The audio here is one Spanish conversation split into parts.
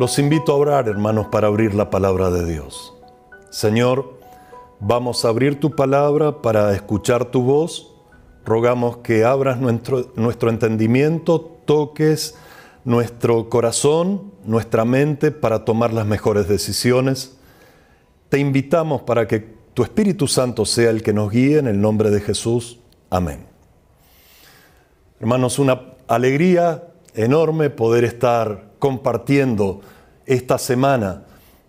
Los invito a orar, hermanos, para abrir la palabra de Dios. Señor, vamos a abrir tu palabra para escuchar tu voz. Rogamos que abras nuestro, nuestro entendimiento, toques nuestro corazón, nuestra mente para tomar las mejores decisiones. Te invitamos para que tu Espíritu Santo sea el que nos guíe en el nombre de Jesús. Amén. Hermanos, una alegría enorme poder estar compartiendo esta semana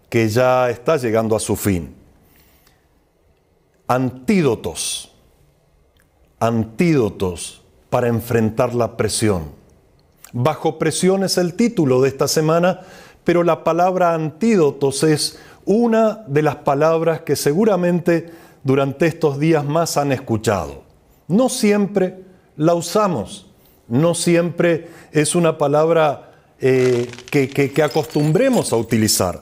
que ya está llegando a su fin. Antídotos, antídotos para enfrentar la presión. Bajo presión es el título de esta semana, pero la palabra antídotos es una de las palabras que seguramente durante estos días más han escuchado. No siempre la usamos, no siempre es una palabra eh, que, que acostumbremos a utilizar.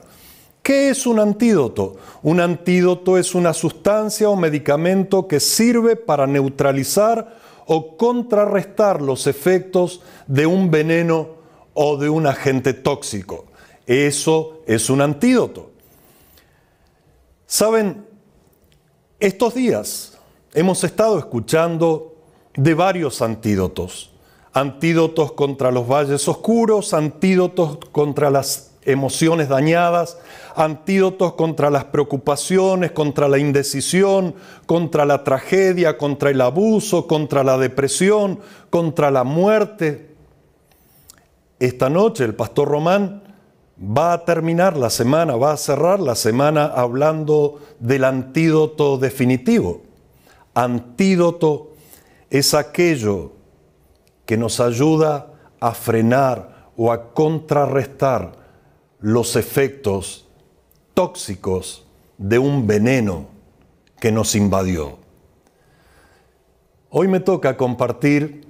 ¿Qué es un antídoto? Un antídoto es una sustancia o medicamento que sirve para neutralizar o contrarrestar los efectos de un veneno o de un agente tóxico. Eso es un antídoto. Saben, estos días hemos estado escuchando de varios antídotos antídotos contra los valles oscuros, antídotos contra las emociones dañadas, antídotos contra las preocupaciones, contra la indecisión, contra la tragedia, contra el abuso, contra la depresión, contra la muerte. Esta noche el pastor Román va a terminar la semana, va a cerrar la semana hablando del antídoto definitivo. Antídoto es aquello que nos ayuda a frenar o a contrarrestar los efectos tóxicos de un veneno que nos invadió. Hoy me toca compartir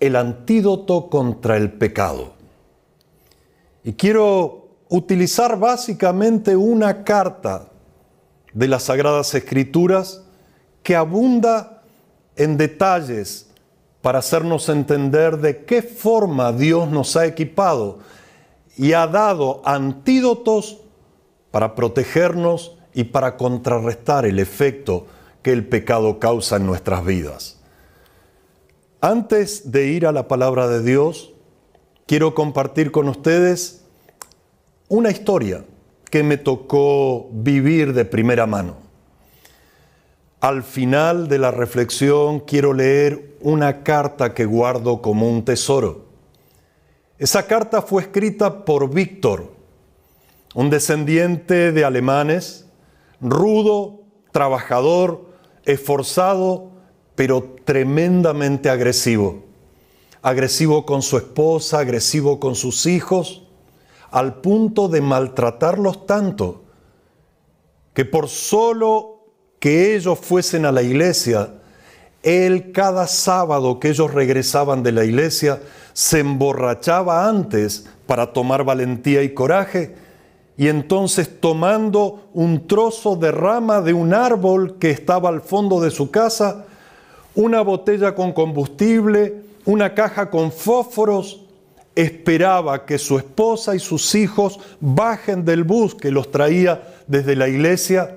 el antídoto contra el pecado. Y quiero utilizar básicamente una carta de las Sagradas Escrituras que abunda en detalles para hacernos entender de qué forma Dios nos ha equipado y ha dado antídotos para protegernos y para contrarrestar el efecto que el pecado causa en nuestras vidas. Antes de ir a la palabra de Dios, quiero compartir con ustedes una historia que me tocó vivir de primera mano. Al final de la reflexión quiero leer una carta que guardo como un tesoro. Esa carta fue escrita por Víctor, un descendiente de alemanes, rudo, trabajador, esforzado, pero tremendamente agresivo. Agresivo con su esposa, agresivo con sus hijos, al punto de maltratarlos tanto que por solo que ellos fuesen a la iglesia, él cada sábado que ellos regresaban de la iglesia se emborrachaba antes para tomar valentía y coraje y entonces tomando un trozo de rama de un árbol que estaba al fondo de su casa, una botella con combustible, una caja con fósforos, esperaba que su esposa y sus hijos bajen del bus que los traía desde la iglesia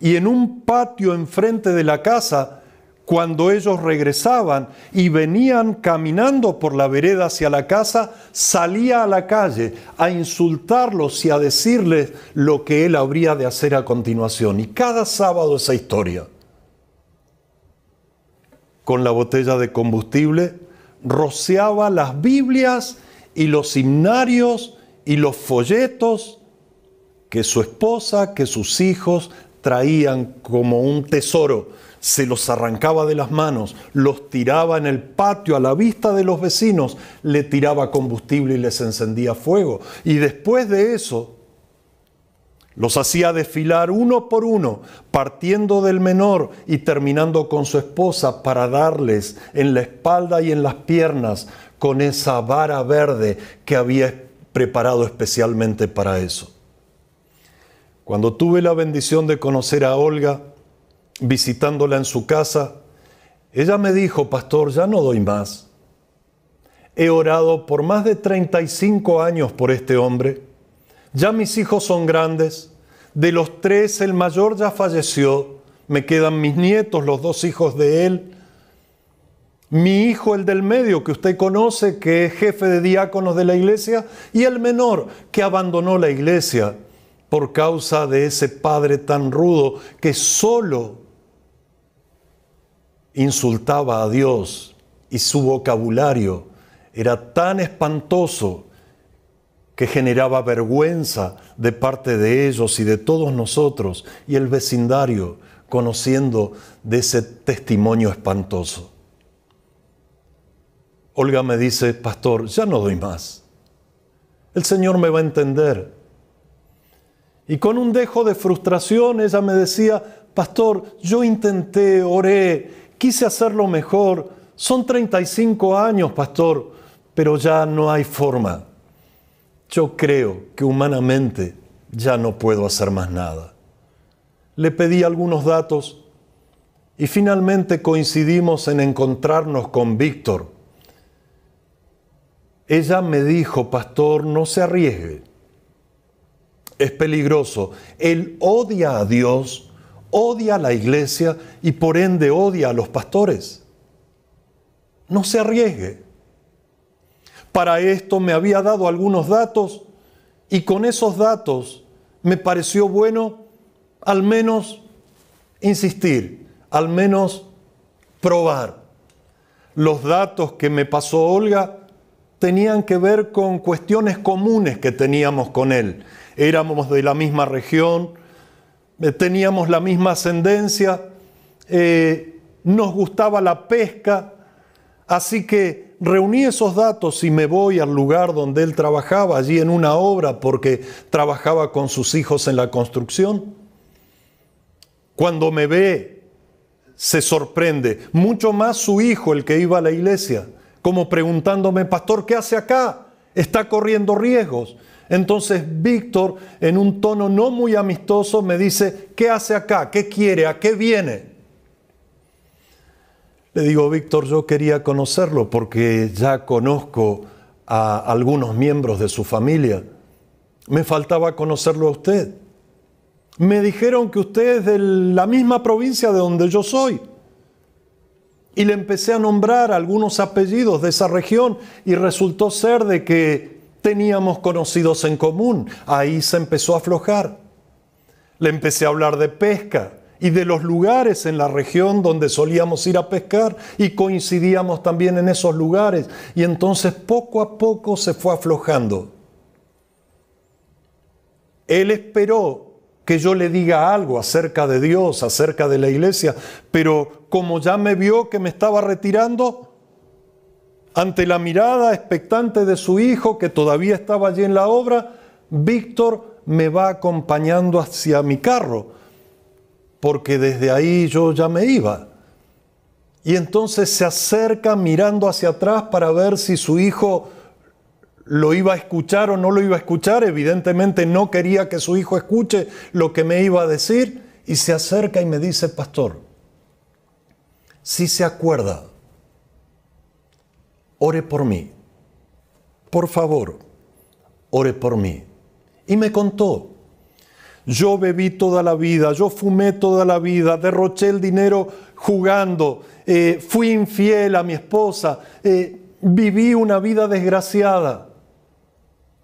y en un patio enfrente de la casa cuando ellos regresaban y venían caminando por la vereda hacia la casa, salía a la calle a insultarlos y a decirles lo que él habría de hacer a continuación. Y cada sábado esa historia. Con la botella de combustible rociaba las Biblias y los himnarios y los folletos que su esposa, que sus hijos traían como un tesoro se los arrancaba de las manos, los tiraba en el patio a la vista de los vecinos, le tiraba combustible y les encendía fuego. Y después de eso, los hacía desfilar uno por uno, partiendo del menor y terminando con su esposa para darles en la espalda y en las piernas con esa vara verde que había preparado especialmente para eso. Cuando tuve la bendición de conocer a Olga, visitándola en su casa, ella me dijo, pastor, ya no doy más. He orado por más de 35 años por este hombre. Ya mis hijos son grandes. De los tres, el mayor ya falleció. Me quedan mis nietos, los dos hijos de él. Mi hijo, el del medio, que usted conoce, que es jefe de diáconos de la iglesia. Y el menor, que abandonó la iglesia por causa de ese padre tan rudo que solo insultaba a Dios y su vocabulario era tan espantoso que generaba vergüenza de parte de ellos y de todos nosotros y el vecindario conociendo de ese testimonio espantoso. Olga me dice, pastor, ya no doy más. El Señor me va a entender. Y con un dejo de frustración ella me decía, pastor, yo intenté, oré, Quise hacerlo mejor. Son 35 años, pastor, pero ya no hay forma. Yo creo que humanamente ya no puedo hacer más nada. Le pedí algunos datos y finalmente coincidimos en encontrarnos con Víctor. Ella me dijo, pastor, no se arriesgue. Es peligroso. Él odia a Dios odia a la iglesia y por ende odia a los pastores. No se arriesgue. Para esto me había dado algunos datos y con esos datos me pareció bueno al menos insistir, al menos probar. Los datos que me pasó Olga tenían que ver con cuestiones comunes que teníamos con él. Éramos de la misma región, eh, teníamos la misma ascendencia, eh, nos gustaba la pesca, así que reuní esos datos y me voy al lugar donde él trabajaba, allí en una obra, porque trabajaba con sus hijos en la construcción. Cuando me ve, se sorprende, mucho más su hijo, el que iba a la iglesia, como preguntándome, pastor, ¿qué hace acá? Está corriendo riesgos. Entonces Víctor, en un tono no muy amistoso, me dice, ¿qué hace acá? ¿Qué quiere? ¿A qué viene? Le digo, Víctor, yo quería conocerlo porque ya conozco a algunos miembros de su familia. Me faltaba conocerlo a usted. Me dijeron que usted es de la misma provincia de donde yo soy. Y le empecé a nombrar algunos apellidos de esa región y resultó ser de que Teníamos conocidos en común, ahí se empezó a aflojar. Le empecé a hablar de pesca y de los lugares en la región donde solíamos ir a pescar y coincidíamos también en esos lugares. Y entonces poco a poco se fue aflojando. Él esperó que yo le diga algo acerca de Dios, acerca de la iglesia, pero como ya me vio que me estaba retirando, ante la mirada expectante de su hijo, que todavía estaba allí en la obra, Víctor me va acompañando hacia mi carro, porque desde ahí yo ya me iba. Y entonces se acerca mirando hacia atrás para ver si su hijo lo iba a escuchar o no lo iba a escuchar. Evidentemente no quería que su hijo escuche lo que me iba a decir. Y se acerca y me dice, pastor, si se acuerda ore por mí. Por favor, ore por mí. Y me contó, yo bebí toda la vida, yo fumé toda la vida, derroché el dinero jugando, eh, fui infiel a mi esposa, eh, viví una vida desgraciada.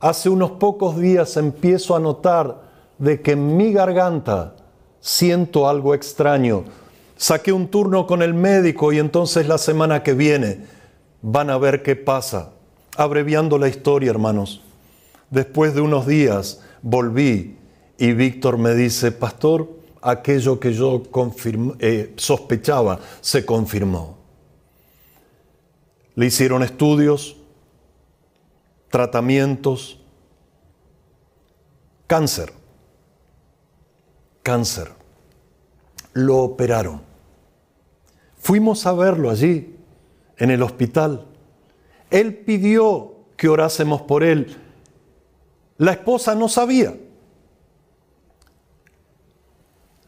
Hace unos pocos días empiezo a notar de que en mi garganta siento algo extraño. Saqué un turno con el médico y entonces la semana que viene van a ver qué pasa. Abreviando la historia, hermanos. Después de unos días volví y Víctor me dice, pastor, aquello que yo eh, sospechaba se confirmó. Le hicieron estudios, tratamientos, cáncer, cáncer. Lo operaron. Fuimos a verlo allí en el hospital. Él pidió que orásemos por él. La esposa no sabía.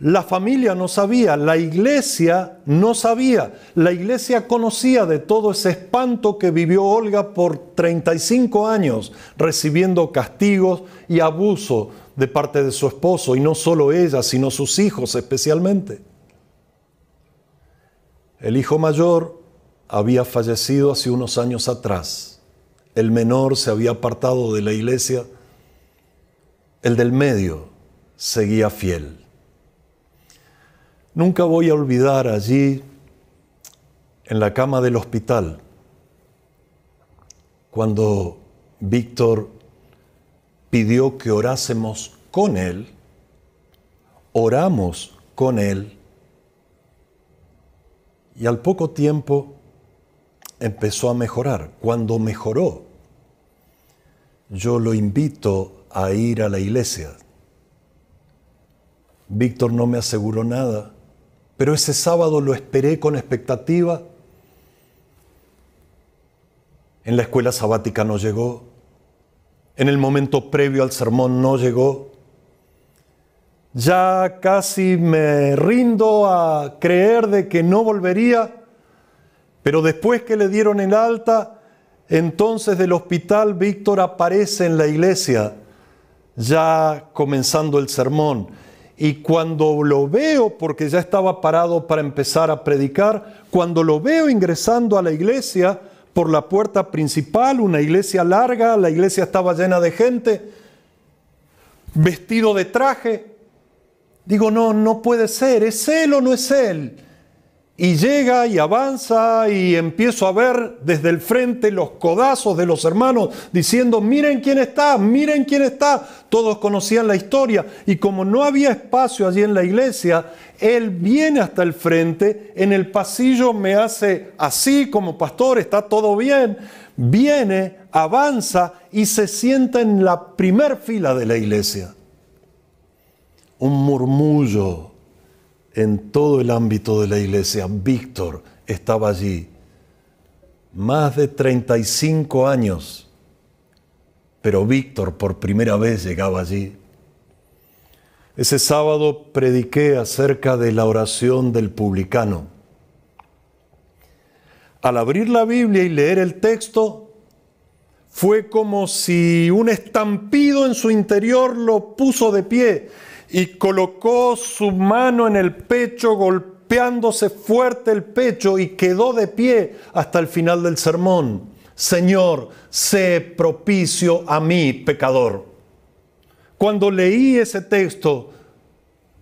La familia no sabía, la iglesia no sabía. La iglesia conocía de todo ese espanto que vivió Olga por 35 años, recibiendo castigos y abuso de parte de su esposo, y no solo ella, sino sus hijos especialmente. El hijo mayor había fallecido hace unos años atrás. El menor se había apartado de la iglesia. El del medio seguía fiel. Nunca voy a olvidar allí, en la cama del hospital, cuando Víctor pidió que orásemos con él, oramos con él, y al poco tiempo empezó a mejorar. Cuando mejoró, yo lo invito a ir a la iglesia. Víctor no me aseguró nada, pero ese sábado lo esperé con expectativa. En la escuela sabática no llegó, en el momento previo al sermón no llegó. Ya casi me rindo a creer de que no volvería pero después que le dieron el alta, entonces del hospital Víctor aparece en la iglesia, ya comenzando el sermón. Y cuando lo veo, porque ya estaba parado para empezar a predicar, cuando lo veo ingresando a la iglesia por la puerta principal, una iglesia larga, la iglesia estaba llena de gente, vestido de traje, digo, no, no puede ser, ¿es él o no es él? y llega y avanza y empiezo a ver desde el frente los codazos de los hermanos diciendo, miren quién está, miren quién está. Todos conocían la historia y como no había espacio allí en la iglesia, él viene hasta el frente, en el pasillo me hace así como pastor, está todo bien, viene, avanza y se sienta en la primer fila de la iglesia. Un murmullo en todo el ámbito de la iglesia. Víctor estaba allí más de 35 años, pero Víctor por primera vez llegaba allí. Ese sábado prediqué acerca de la oración del publicano. Al abrir la Biblia y leer el texto, fue como si un estampido en su interior lo puso de pie y colocó su mano en el pecho, golpeándose fuerte el pecho y quedó de pie hasta el final del sermón. Señor, sé propicio a mí, pecador. Cuando leí ese texto,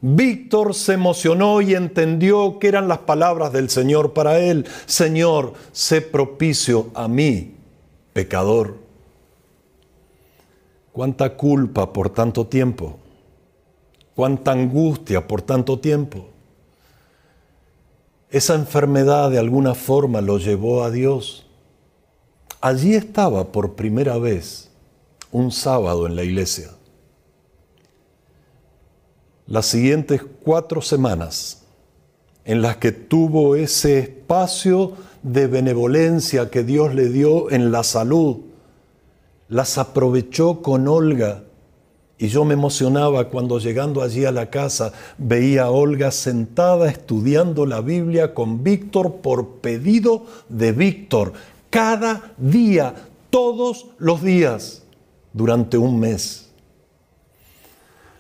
Víctor se emocionó y entendió que eran las palabras del Señor para él. Señor, sé propicio a mí, pecador. ¿Cuánta culpa por tanto tiempo? cuánta angustia por tanto tiempo. Esa enfermedad de alguna forma lo llevó a Dios. Allí estaba por primera vez un sábado en la iglesia. Las siguientes cuatro semanas en las que tuvo ese espacio de benevolencia que Dios le dio en la salud, las aprovechó con Olga y yo me emocionaba cuando llegando allí a la casa veía a Olga sentada estudiando la Biblia con Víctor por pedido de Víctor, cada día, todos los días, durante un mes.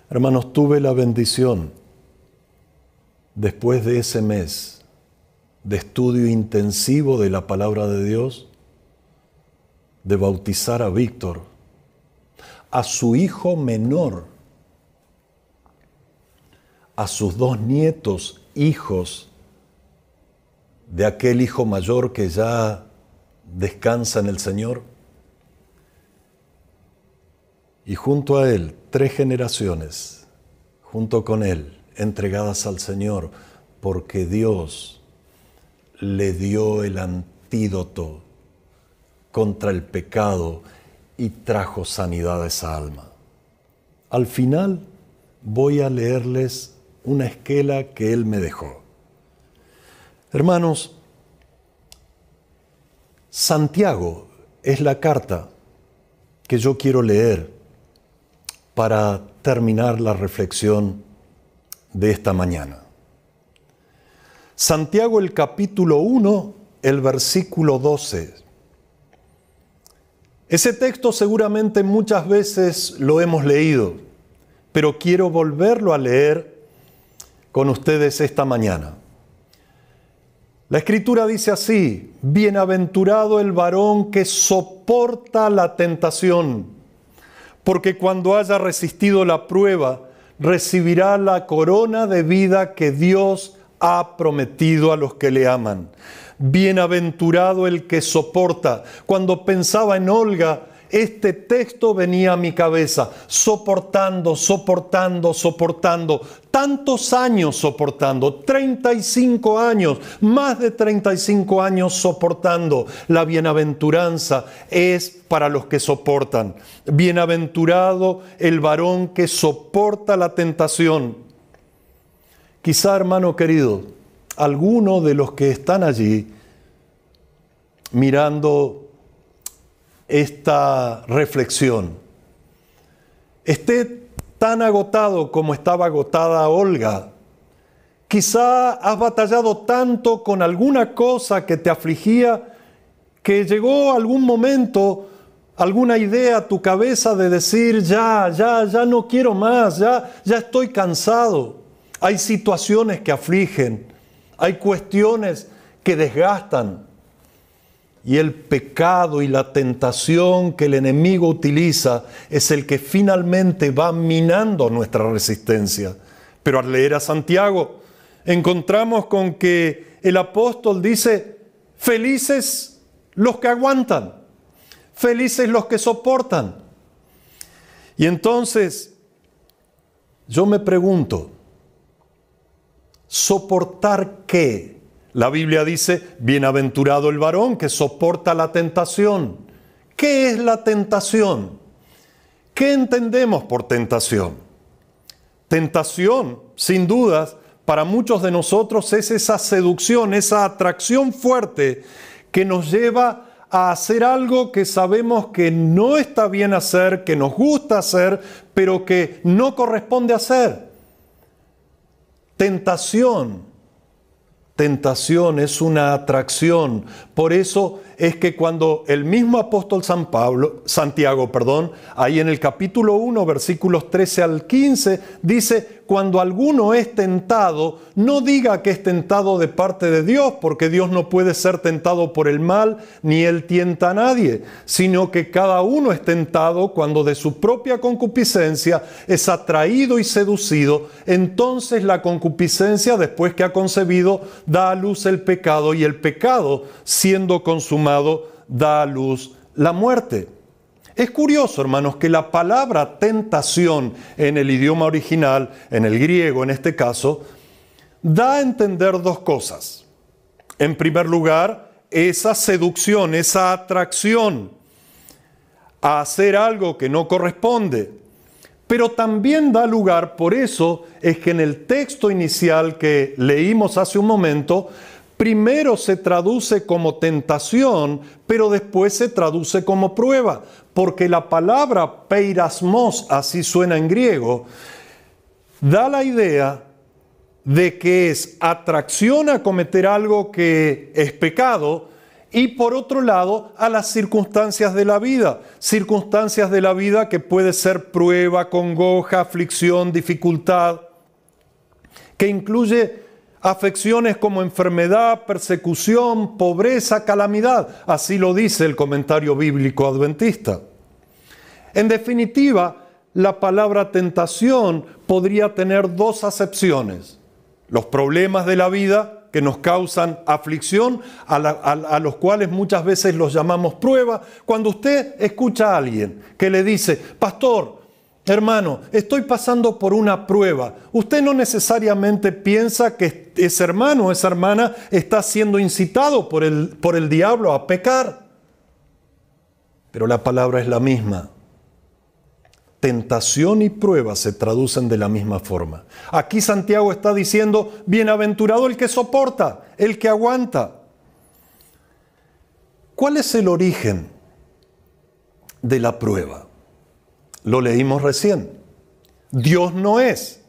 Hermanos, tuve la bendición después de ese mes de estudio intensivo de la palabra de Dios, de bautizar a Víctor a su hijo menor, a sus dos nietos, hijos de aquel hijo mayor que ya descansa en el Señor, y junto a él tres generaciones, junto con él, entregadas al Señor, porque Dios le dio el antídoto contra el pecado, y trajo sanidad a esa alma. Al final voy a leerles una esquela que él me dejó. Hermanos, Santiago es la carta que yo quiero leer para terminar la reflexión de esta mañana. Santiago el capítulo 1, el versículo 12 ese texto seguramente muchas veces lo hemos leído, pero quiero volverlo a leer con ustedes esta mañana. La escritura dice así, bienaventurado el varón que soporta la tentación, porque cuando haya resistido la prueba, recibirá la corona de vida que Dios ha prometido a los que le aman. Bienaventurado el que soporta. Cuando pensaba en Olga, este texto venía a mi cabeza, soportando, soportando, soportando, tantos años soportando, 35 años, más de 35 años soportando. La bienaventuranza es para los que soportan. Bienaventurado el varón que soporta la tentación Quizá, hermano querido, alguno de los que están allí mirando esta reflexión esté tan agotado como estaba agotada Olga. Quizá has batallado tanto con alguna cosa que te afligía que llegó algún momento, alguna idea a tu cabeza de decir, ya, ya, ya no quiero más, ya, ya estoy cansado. Hay situaciones que afligen, hay cuestiones que desgastan. Y el pecado y la tentación que el enemigo utiliza es el que finalmente va minando nuestra resistencia. Pero al leer a Santiago, encontramos con que el apóstol dice, felices los que aguantan, felices los que soportan. Y entonces, yo me pregunto, ¿Soportar qué? La Biblia dice, bienaventurado el varón que soporta la tentación. ¿Qué es la tentación? ¿Qué entendemos por tentación? Tentación, sin dudas, para muchos de nosotros es esa seducción, esa atracción fuerte que nos lleva a hacer algo que sabemos que no está bien hacer, que nos gusta hacer, pero que no corresponde hacer. Tentación. Tentación es una atracción. Por eso es que cuando el mismo apóstol San Pablo, Santiago, perdón, ahí en el capítulo 1, versículos 13 al 15, dice, cuando alguno es tentado, no diga que es tentado de parte de Dios, porque Dios no puede ser tentado por el mal, ni Él tienta a nadie, sino que cada uno es tentado cuando de su propia concupiscencia es atraído y seducido. Entonces la concupiscencia, después que ha concebido, da a luz el pecado, y el pecado, siendo consumado, da a luz la muerte. Es curioso, hermanos, que la palabra tentación en el idioma original, en el griego en este caso, da a entender dos cosas. En primer lugar, esa seducción, esa atracción a hacer algo que no corresponde. Pero también da lugar, por eso es que en el texto inicial que leímos hace un momento, primero se traduce como tentación, pero después se traduce como prueba, porque la palabra peirasmos, así suena en griego, da la idea de que es atracción a cometer algo que es pecado, y por otro lado a las circunstancias de la vida, circunstancias de la vida que puede ser prueba, congoja, aflicción, dificultad, que incluye afecciones como enfermedad, persecución, pobreza, calamidad. Así lo dice el comentario bíblico adventista. En definitiva, la palabra tentación podría tener dos acepciones. Los problemas de la vida que nos causan aflicción, a, los cuales muchas veces los llamamos prueba. Cuando usted escucha a alguien que le dice, pastor, Hermano, estoy pasando por una prueba. Usted no necesariamente piensa que ese hermano o esa hermana está siendo incitado por el, por el diablo a pecar. Pero la palabra es la misma. Tentación y prueba se traducen de la misma forma. Aquí Santiago está diciendo, bienaventurado el que soporta, el que aguanta. ¿Cuál es el origen de la prueba? Lo leímos recién. Dios no es.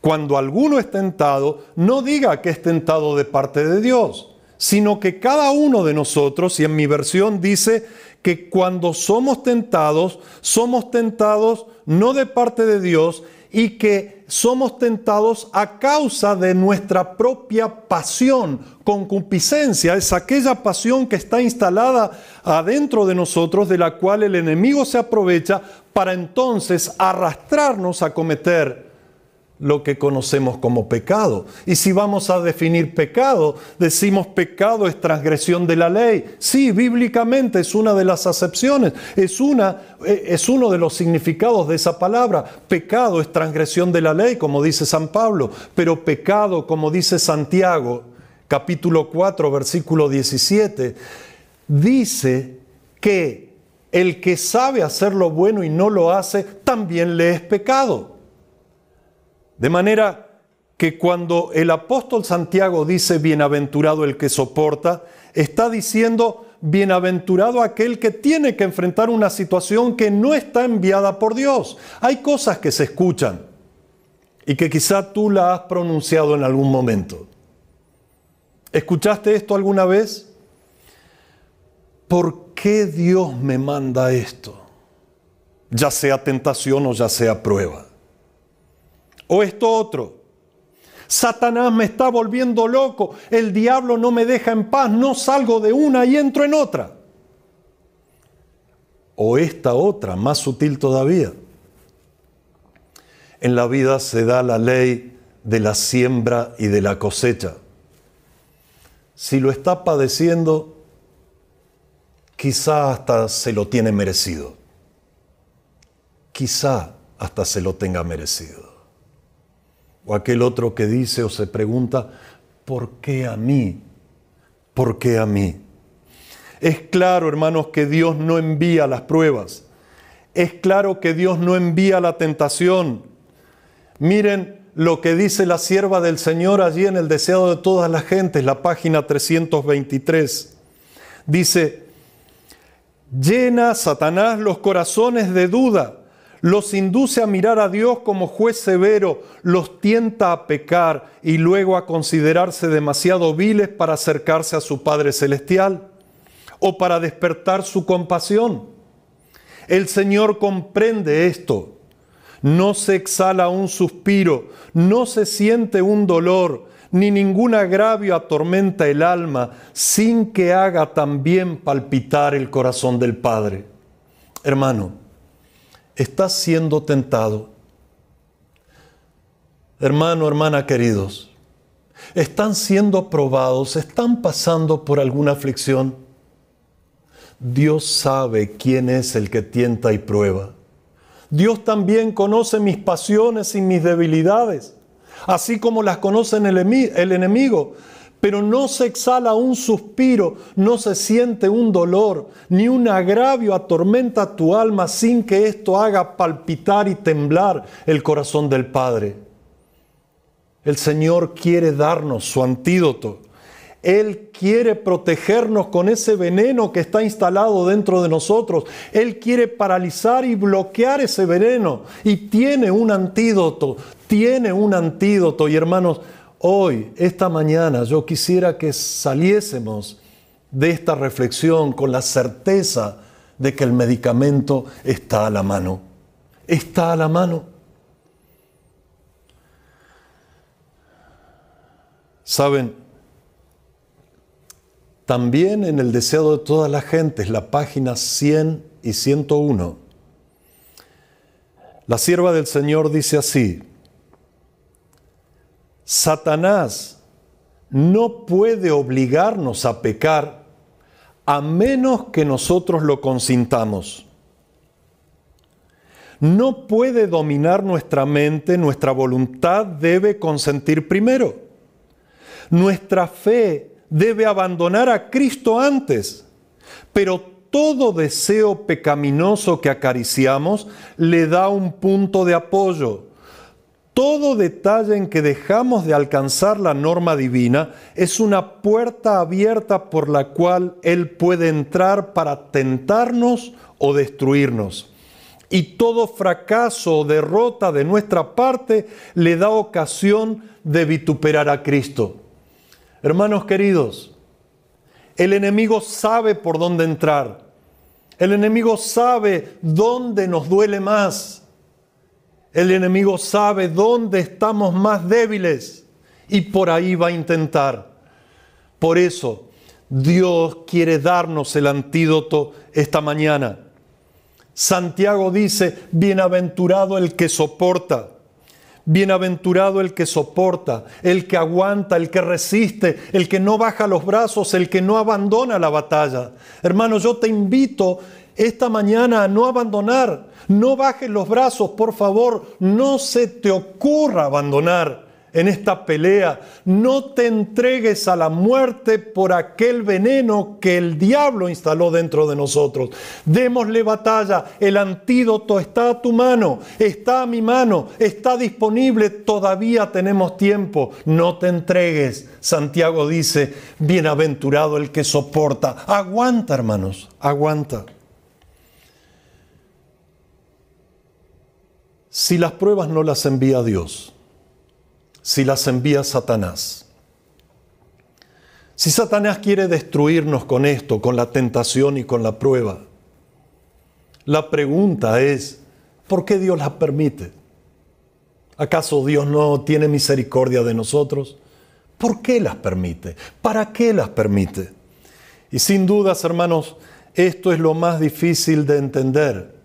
Cuando alguno es tentado, no diga que es tentado de parte de Dios, sino que cada uno de nosotros, y en mi versión dice que cuando somos tentados, somos tentados no de parte de Dios y que somos tentados a causa de nuestra propia pasión. Concupiscencia es aquella pasión que está instalada adentro de nosotros, de la cual el enemigo se aprovecha para entonces arrastrarnos a cometer lo que conocemos como pecado. Y si vamos a definir pecado, decimos pecado es transgresión de la ley. Sí, bíblicamente es una de las acepciones, es, una, eh, es uno de los significados de esa palabra. Pecado es transgresión de la ley, como dice San Pablo, pero pecado, como dice Santiago, capítulo 4, versículo 17, dice que el que sabe hacer lo bueno y no lo hace, también le es pecado. De manera que cuando el apóstol Santiago dice bienaventurado el que soporta, está diciendo bienaventurado aquel que tiene que enfrentar una situación que no está enviada por Dios. Hay cosas que se escuchan y que quizá tú las has pronunciado en algún momento. ¿Escuchaste esto alguna vez? ¿Por qué Dios me manda esto? Ya sea tentación o ya sea prueba o esto otro. Satanás me está volviendo loco, el diablo no me deja en paz, no salgo de una y entro en otra. O esta otra, más sutil todavía. En la vida se da la ley de la siembra y de la cosecha. Si lo está padeciendo, quizá hasta se lo tiene merecido. Quizá hasta se lo tenga merecido. O aquel otro que dice o se pregunta, ¿por qué a mí? ¿Por qué a mí? Es claro, hermanos, que Dios no envía las pruebas. Es claro que Dios no envía la tentación. Miren lo que dice la sierva del Señor allí en el deseado de todas las gentes, la página 323. Dice, llena Satanás los corazones de duda los induce a mirar a Dios como juez severo, los tienta a pecar y luego a considerarse demasiado viles para acercarse a su Padre Celestial o para despertar su compasión. El Señor comprende esto. No se exhala un suspiro, no se siente un dolor, ni ningún agravio atormenta el alma sin que haga también palpitar el corazón del Padre. Hermano, estás siendo tentado. Hermano, hermana queridos, están siendo probados, están pasando por alguna aflicción. Dios sabe quién es el que tienta y prueba. Dios también conoce mis pasiones y mis debilidades, así como las conoce el enemigo pero no se exhala un suspiro, no se siente un dolor, ni un agravio atormenta tu alma sin que esto haga palpitar y temblar el corazón del Padre. El Señor quiere darnos su antídoto. Él quiere protegernos con ese veneno que está instalado dentro de nosotros. Él quiere paralizar y bloquear ese veneno. Y tiene un antídoto, tiene un antídoto. Y hermanos, Hoy, esta mañana, yo quisiera que saliésemos de esta reflexión con la certeza de que el medicamento está a la mano. Está a la mano. Saben, también en el deseo de toda la gente, es la página 100 y 101, la sierva del Señor dice así, Satanás no puede obligarnos a pecar a menos que nosotros lo consintamos. No puede dominar nuestra mente, nuestra voluntad debe consentir primero. Nuestra fe debe abandonar a Cristo antes, pero todo deseo pecaminoso que acariciamos le da un punto de apoyo todo detalle en que dejamos de alcanzar la norma divina es una puerta abierta por la cual Él puede entrar para tentarnos o destruirnos. Y todo fracaso o derrota de nuestra parte le da ocasión de vituperar a Cristo. Hermanos queridos, el enemigo sabe por dónde entrar. El enemigo sabe dónde nos duele más el enemigo sabe dónde estamos más débiles y por ahí va a intentar. Por eso Dios quiere darnos el antídoto esta mañana. Santiago dice, bienaventurado el que soporta, bienaventurado el que soporta, el que aguanta, el que resiste, el que no baja los brazos, el que no abandona la batalla. Hermano, yo te invito esta mañana no abandonar. No bajes los brazos, por favor. No se te ocurra abandonar en esta pelea. No te entregues a la muerte por aquel veneno que el diablo instaló dentro de nosotros. Démosle batalla. El antídoto está a tu mano, está a mi mano, está disponible. Todavía tenemos tiempo. No te entregues. Santiago dice, bienaventurado el que soporta. Aguanta, hermanos, aguanta. Si las pruebas no las envía Dios, si las envía Satanás, si Satanás quiere destruirnos con esto, con la tentación y con la prueba, la pregunta es, ¿por qué Dios las permite? ¿Acaso Dios no tiene misericordia de nosotros? ¿Por qué las permite? ¿Para qué las permite? Y sin dudas, hermanos, esto es lo más difícil de entender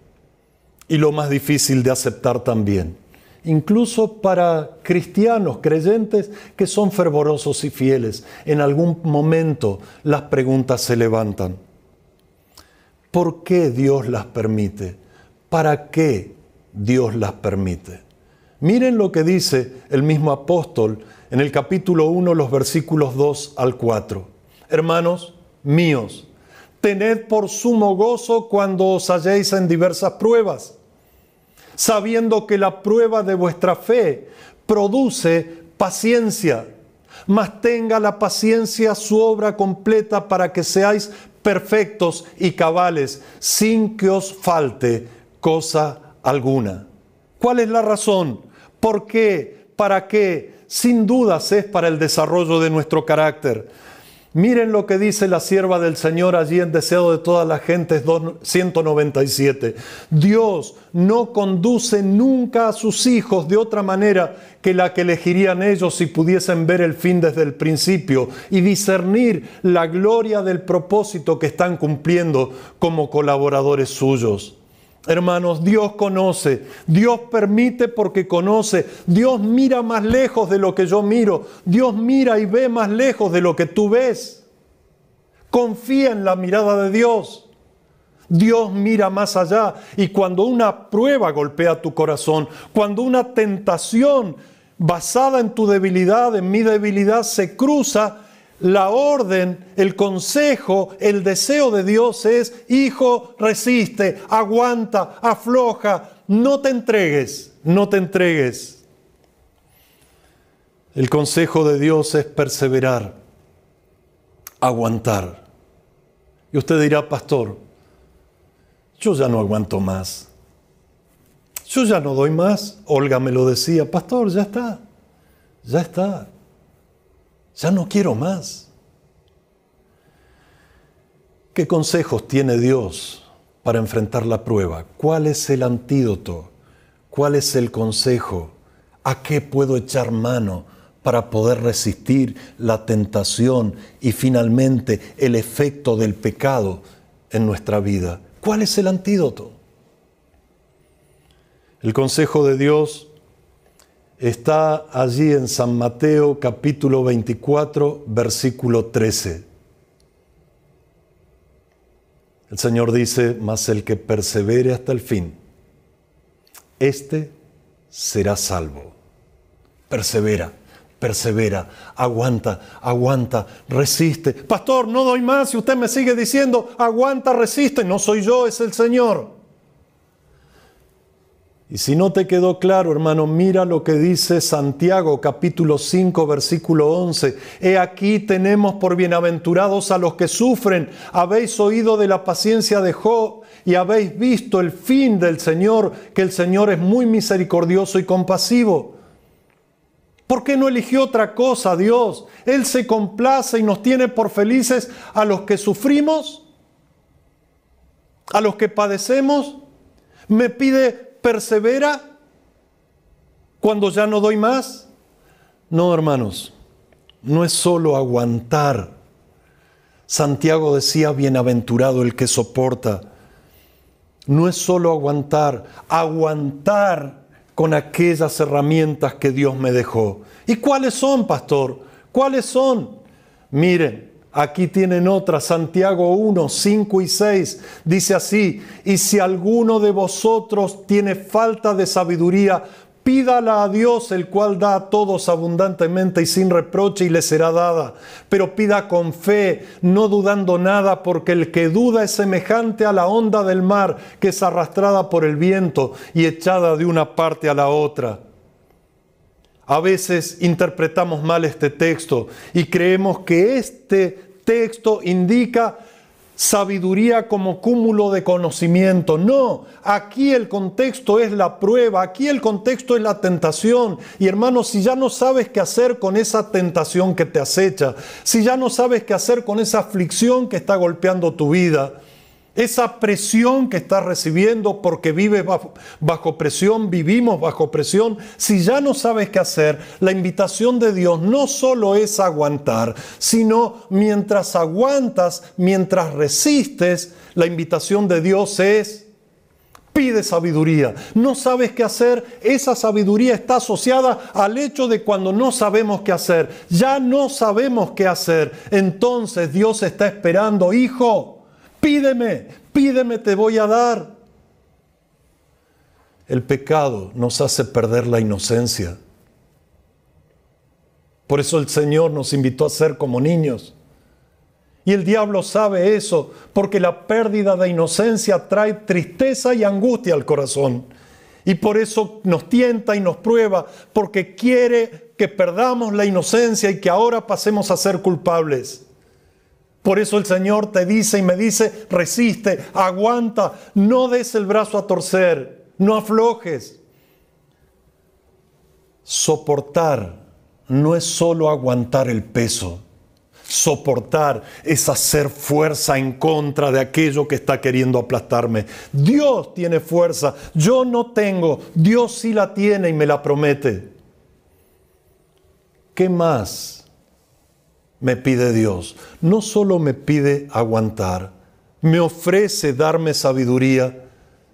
y lo más difícil de aceptar también, incluso para cristianos, creyentes que son fervorosos y fieles. En algún momento las preguntas se levantan. ¿Por qué Dios las permite? ¿Para qué Dios las permite? Miren lo que dice el mismo apóstol en el capítulo 1, los versículos 2 al 4. Hermanos míos, tened por sumo gozo cuando os halléis en diversas pruebas sabiendo que la prueba de vuestra fe produce paciencia. Mas tenga la paciencia su obra completa para que seáis perfectos y cabales, sin que os falte cosa alguna. ¿Cuál es la razón? ¿Por qué? ¿Para qué? Sin dudas es para el desarrollo de nuestro carácter Miren lo que dice la sierva del Señor allí en Deseo de toda la gente 197. Dios no conduce nunca a sus hijos de otra manera que la que elegirían ellos si pudiesen ver el fin desde el principio y discernir la gloria del propósito que están cumpliendo como colaboradores suyos. Hermanos, Dios conoce, Dios permite porque conoce, Dios mira más lejos de lo que yo miro, Dios mira y ve más lejos de lo que tú ves. Confía en la mirada de Dios. Dios mira más allá y cuando una prueba golpea tu corazón, cuando una tentación basada en tu debilidad, en mi debilidad, se cruza, la orden, el consejo, el deseo de Dios es, hijo, resiste, aguanta, afloja, no te entregues, no te entregues. El consejo de Dios es perseverar, aguantar. Y usted dirá, pastor, yo ya no aguanto más. Yo ya no doy más. Olga me lo decía, pastor, ya está, ya está. Ya no quiero más. ¿Qué consejos tiene Dios para enfrentar la prueba? ¿Cuál es el antídoto? ¿Cuál es el consejo? ¿A qué puedo echar mano para poder resistir la tentación y finalmente el efecto del pecado en nuestra vida? ¿Cuál es el antídoto? El consejo de Dios está allí en San Mateo capítulo 24, versículo 13. El Señor dice, mas el que persevere hasta el fin, este será salvo. Persevera, persevera, aguanta, aguanta, resiste. Pastor, no doy más si usted me sigue diciendo, aguanta, resiste. No soy yo, es el Señor. Y si no te quedó claro, hermano, mira lo que dice Santiago capítulo 5 versículo 11. He aquí tenemos por bienaventurados a los que sufren. Habéis oído de la paciencia de Job y habéis visto el fin del Señor, que el Señor es muy misericordioso y compasivo. ¿Por qué no eligió otra cosa Dios? Él se complace y nos tiene por felices a los que sufrimos, a los que padecemos. Me pide persevera cuando ya no doy más? No, hermanos, no es solo aguantar. Santiago decía, bienaventurado el que soporta. No es solo aguantar, aguantar con aquellas herramientas que Dios me dejó. ¿Y cuáles son, pastor? ¿Cuáles son? Miren, Aquí tienen otra, Santiago 1, 5 y 6. Dice así, y si alguno de vosotros tiene falta de sabiduría, pídala a Dios, el cual da a todos abundantemente y sin reproche, y le será dada. Pero pida con fe, no dudando nada, porque el que duda es semejante a la onda del mar, que es arrastrada por el viento y echada de una parte a la otra. A veces interpretamos mal este texto y creemos que este texto indica sabiduría como cúmulo de conocimiento. No, aquí el contexto es la prueba, aquí el contexto es la tentación. Y hermano, si ya no sabes qué hacer con esa tentación que te acecha, si ya no sabes qué hacer con esa aflicción que está golpeando tu vida, esa presión que estás recibiendo porque vives bajo, presión, vivimos bajo presión, si ya no sabes qué hacer, la invitación de Dios no solo es aguantar, sino mientras aguantas, mientras resistes, la invitación de Dios es... Pide sabiduría. No sabes qué hacer. Esa sabiduría está asociada al hecho de cuando no sabemos qué hacer. Ya no sabemos qué hacer. Entonces Dios está esperando, hijo, pídeme, pídeme, te voy a dar. El pecado nos hace perder la inocencia. Por eso el Señor nos invitó a ser como niños. Y el diablo sabe eso, porque la pérdida de inocencia trae tristeza y angustia al corazón. Y por eso nos tienta y nos prueba, porque quiere que perdamos la inocencia y que ahora pasemos a ser culpables. Por eso el Señor te dice y me dice, resiste, aguanta, no des el brazo a torcer, no aflojes. Soportar no es solo aguantar el peso. Soportar es hacer fuerza en contra de aquello que está queriendo aplastarme. Dios tiene fuerza, yo no tengo, Dios sí la tiene y me la promete. ¿Qué más me pide Dios. No solo me pide aguantar, me ofrece darme sabiduría,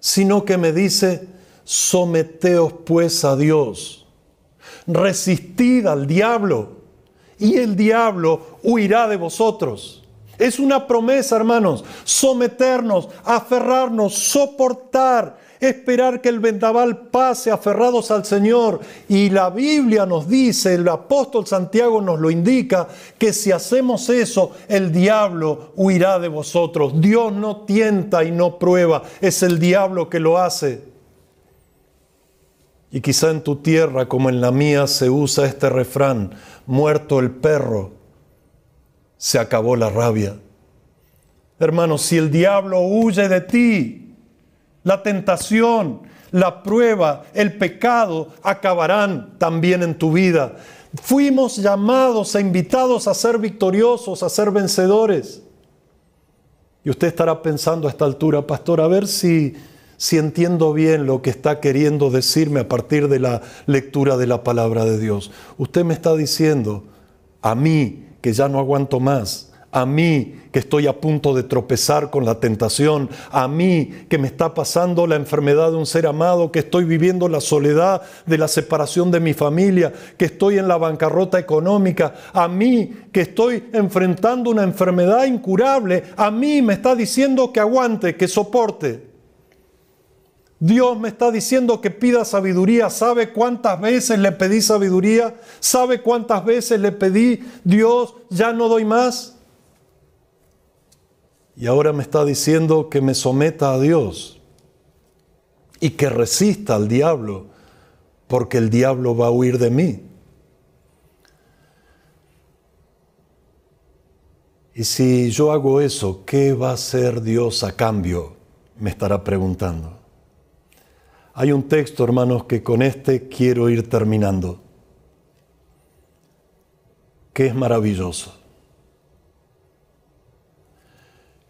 sino que me dice, someteos pues a Dios, resistid al diablo y el diablo huirá de vosotros. Es una promesa, hermanos, someternos, aferrarnos, soportar, esperar que el vendaval pase aferrados al Señor. Y la Biblia nos dice, el apóstol Santiago nos lo indica, que si hacemos eso, el diablo huirá de vosotros. Dios no tienta y no prueba, es el diablo que lo hace. Y quizá en tu tierra como en la mía se usa este refrán, muerto el perro, se acabó la rabia. Hermano, si el diablo huye de ti, la tentación, la prueba, el pecado acabarán también en tu vida. Fuimos llamados e invitados a ser victoriosos, a ser vencedores. Y usted estará pensando a esta altura, pastor, a ver si, si entiendo bien lo que está queriendo decirme a partir de la lectura de la palabra de Dios. Usted me está diciendo, a mí, que ya no aguanto más, a mí que estoy a punto de tropezar con la tentación, a mí que me está pasando la enfermedad de un ser amado, que estoy viviendo la soledad de la separación de mi familia, que estoy en la bancarrota económica, a mí que estoy enfrentando una enfermedad incurable, a mí me está diciendo que aguante, que soporte. Dios me está diciendo que pida sabiduría. ¿Sabe cuántas veces le pedí sabiduría? ¿Sabe cuántas veces le pedí, Dios, ya no doy más? Y ahora me está diciendo que me someta a Dios y que resista al diablo, porque el diablo va a huir de mí. Y si yo hago eso, ¿qué va a hacer Dios a cambio? Me estará preguntando. Hay un texto, hermanos, que con este quiero ir terminando, que es maravilloso.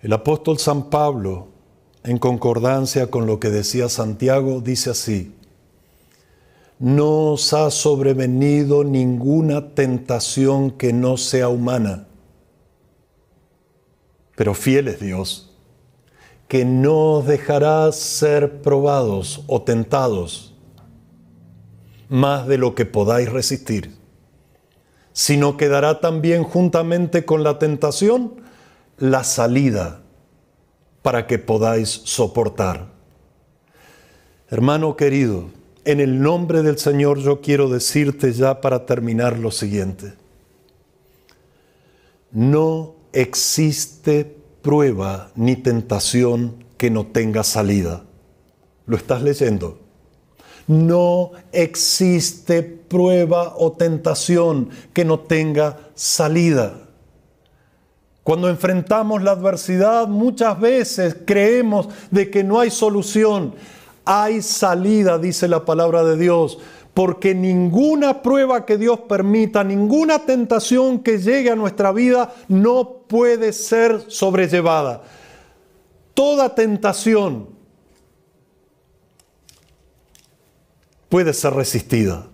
El apóstol San Pablo, en concordancia con lo que decía Santiago, dice así, no os ha sobrevenido ninguna tentación que no sea humana, pero fiel es Dios, que no os dejará ser probados o tentados más de lo que podáis resistir, sino quedará también juntamente con la tentación la salida para que podáis soportar. Hermano querido, en el nombre del Señor yo quiero decirte ya para terminar lo siguiente. No existe prueba ni tentación que no tenga salida. ¿Lo estás leyendo? No existe prueba o tentación que no tenga salida. Cuando enfrentamos la adversidad muchas veces creemos de que no hay solución. Hay salida, dice la palabra de Dios, porque ninguna prueba que Dios permita, ninguna tentación que llegue a nuestra vida no puede ser sobrellevada. Toda tentación puede ser resistida.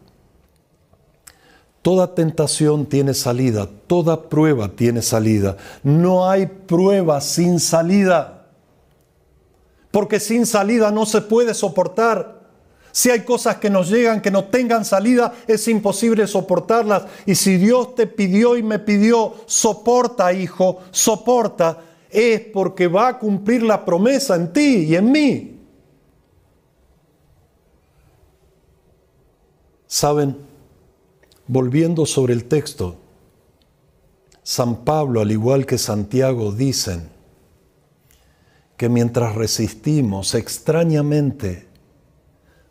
Toda tentación tiene salida, toda prueba tiene salida. No hay prueba sin salida. Porque sin salida no se puede soportar. Si hay cosas que nos llegan que no tengan salida, es imposible soportarlas. Y si Dios te pidió y me pidió, soporta, hijo, soporta, es porque va a cumplir la promesa en ti y en mí. ¿Saben? Volviendo sobre el texto, San Pablo, al igual que Santiago, dicen que mientras resistimos extrañamente,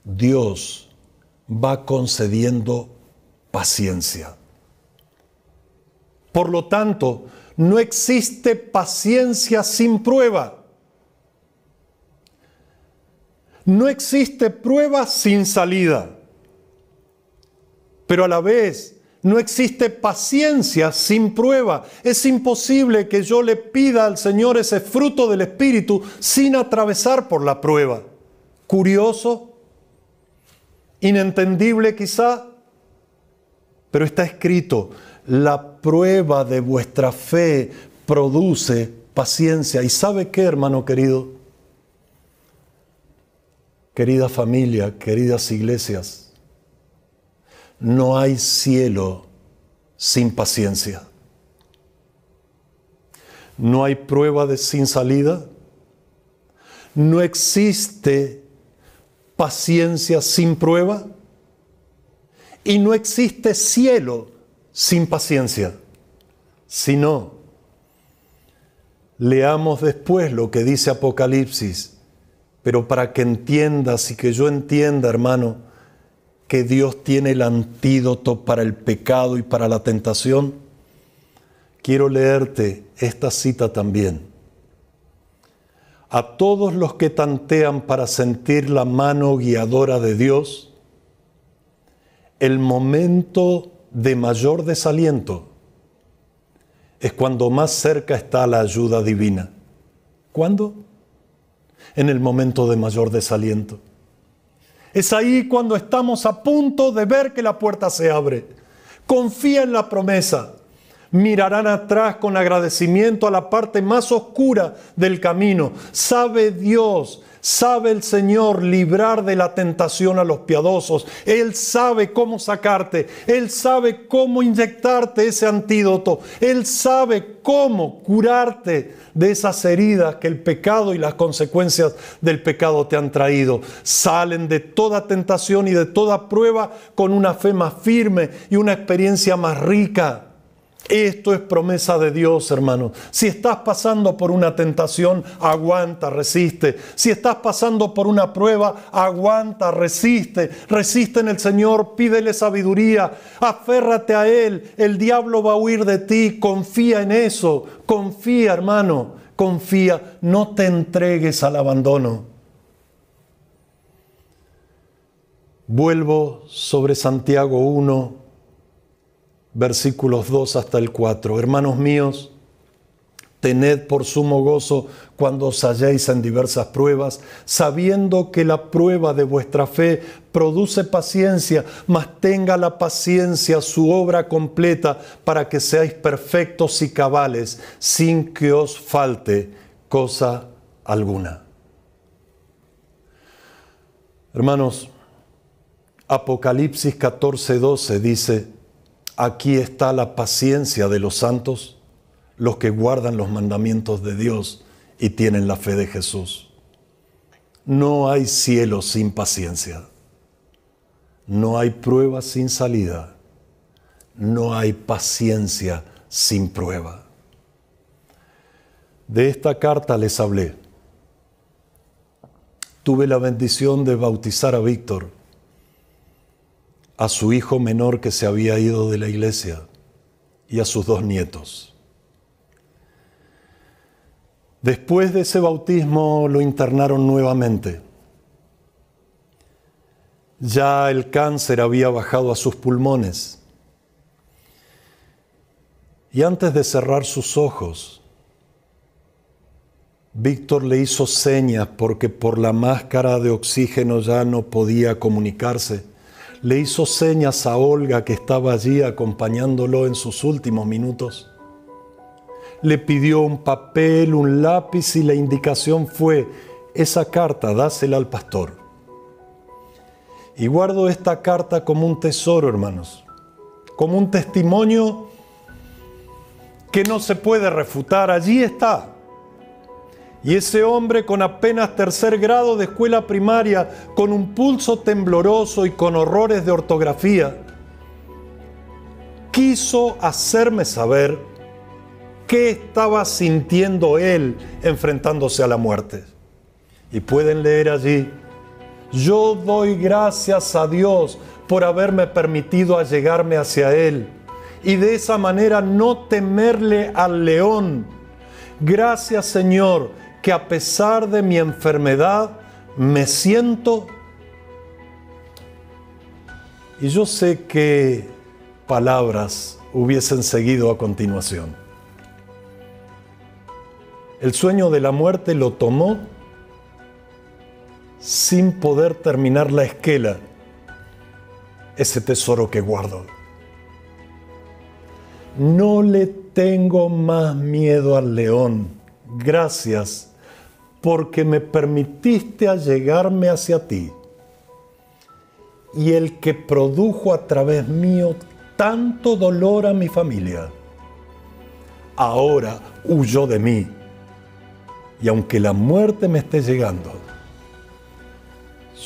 Dios va concediendo paciencia. Por lo tanto, no existe paciencia sin prueba. No existe prueba sin salida. Pero a la vez, no existe paciencia sin prueba. Es imposible que yo le pida al Señor ese fruto del Espíritu sin atravesar por la prueba. Curioso, inentendible quizá, pero está escrito, la prueba de vuestra fe produce paciencia. ¿Y sabe qué, hermano querido? Querida familia, queridas iglesias, no hay cielo sin paciencia. No hay prueba de sin salida. No existe paciencia sin prueba. Y no existe cielo sin paciencia. Sino, leamos después lo que dice Apocalipsis, pero para que entiendas y que yo entienda, hermano, que Dios tiene el antídoto para el pecado y para la tentación, quiero leerte esta cita también. A todos los que tantean para sentir la mano guiadora de Dios, el momento de mayor desaliento es cuando más cerca está la ayuda divina. ¿Cuándo? En el momento de mayor desaliento. Es ahí cuando estamos a punto de ver que la puerta se abre. Confía en la promesa. Mirarán atrás con agradecimiento a la parte más oscura del camino. Sabe Dios Sabe el Señor librar de la tentación a los piadosos. Él sabe cómo sacarte. Él sabe cómo inyectarte ese antídoto. Él sabe cómo curarte de esas heridas que el pecado y las consecuencias del pecado te han traído. Salen de toda tentación y de toda prueba con una fe más firme y una experiencia más rica esto es promesa de Dios, hermano. Si estás pasando por una tentación, aguanta, resiste. Si estás pasando por una prueba, aguanta, resiste. Resiste en el Señor, pídele sabiduría, aférrate a Él. El diablo va a huir de ti, confía en eso. Confía, hermano, confía. No te entregues al abandono. Vuelvo sobre Santiago 1 versículos 2 hasta el 4. Hermanos míos, tened por sumo gozo cuando os halléis en diversas pruebas, sabiendo que la prueba de vuestra fe produce paciencia, mas tenga la paciencia su obra completa para que seáis perfectos y cabales, sin que os falte cosa alguna. Hermanos, Apocalipsis 14:12 dice, Aquí está la paciencia de los santos, los que guardan los mandamientos de Dios y tienen la fe de Jesús. No hay cielo sin paciencia. No hay prueba sin salida. No hay paciencia sin prueba. De esta carta les hablé. Tuve la bendición de bautizar a Víctor a su hijo menor que se había ido de la iglesia y a sus dos nietos. Después de ese bautismo lo internaron nuevamente. Ya el cáncer había bajado a sus pulmones. Y antes de cerrar sus ojos, Víctor le hizo señas porque por la máscara de oxígeno ya no podía comunicarse le hizo señas a Olga que estaba allí acompañándolo en sus últimos minutos. Le pidió un papel, un lápiz y la indicación fue, esa carta dásela al pastor. Y guardo esta carta como un tesoro, hermanos, como un testimonio que no se puede refutar, allí está y ese hombre con apenas tercer grado de escuela primaria, con un pulso tembloroso y con horrores de ortografía, quiso hacerme saber qué estaba sintiendo él enfrentándose a la muerte. Y pueden leer allí, yo doy gracias a Dios por haberme permitido allegarme hacia Él y de esa manera no temerle al león. Gracias Señor que a pesar de mi enfermedad me siento... Y yo sé qué palabras hubiesen seguido a continuación. El sueño de la muerte lo tomó sin poder terminar la esquela, ese tesoro que guardo. No le tengo más miedo al león. Gracias porque me permitiste allegarme hacia ti. Y el que produjo a través mío tanto dolor a mi familia, ahora huyó de mí. Y aunque la muerte me esté llegando,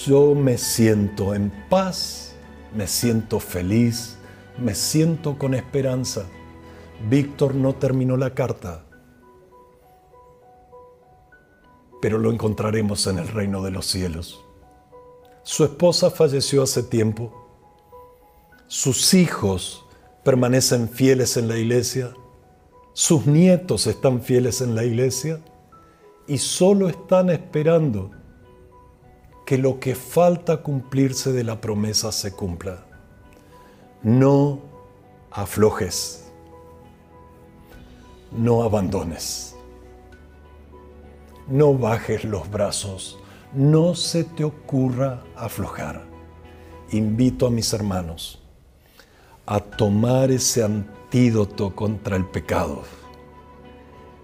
yo me siento en paz, me siento feliz, me siento con esperanza. Víctor no terminó la carta pero lo encontraremos en el reino de los cielos. Su esposa falleció hace tiempo. Sus hijos permanecen fieles en la iglesia. Sus nietos están fieles en la iglesia. Y solo están esperando que lo que falta cumplirse de la promesa se cumpla. No aflojes. No abandones no bajes los brazos, no se te ocurra aflojar. Invito a mis hermanos a tomar ese antídoto contra el pecado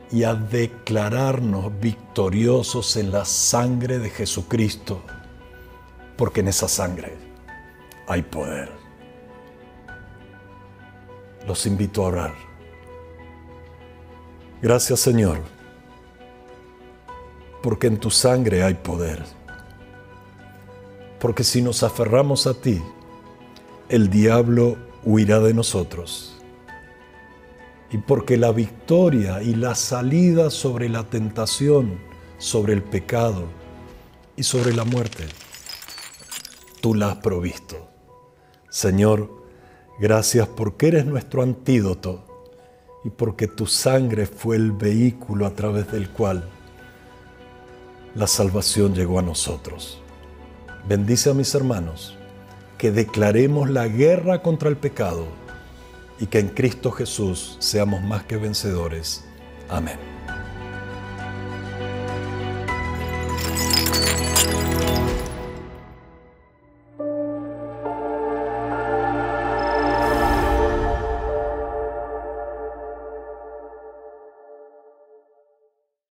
y a declararnos victoriosos en la sangre de Jesucristo, porque en esa sangre hay poder. Los invito a orar. Gracias Señor porque en tu sangre hay poder. Porque si nos aferramos a ti, el diablo huirá de nosotros. Y porque la victoria y la salida sobre la tentación, sobre el pecado y sobre la muerte, tú la has provisto. Señor, gracias porque eres nuestro antídoto y porque tu sangre fue el vehículo a través del cual la salvación llegó a nosotros. Bendice a mis hermanos, que declaremos la guerra contra el pecado y que en Cristo Jesús seamos más que vencedores. Amén.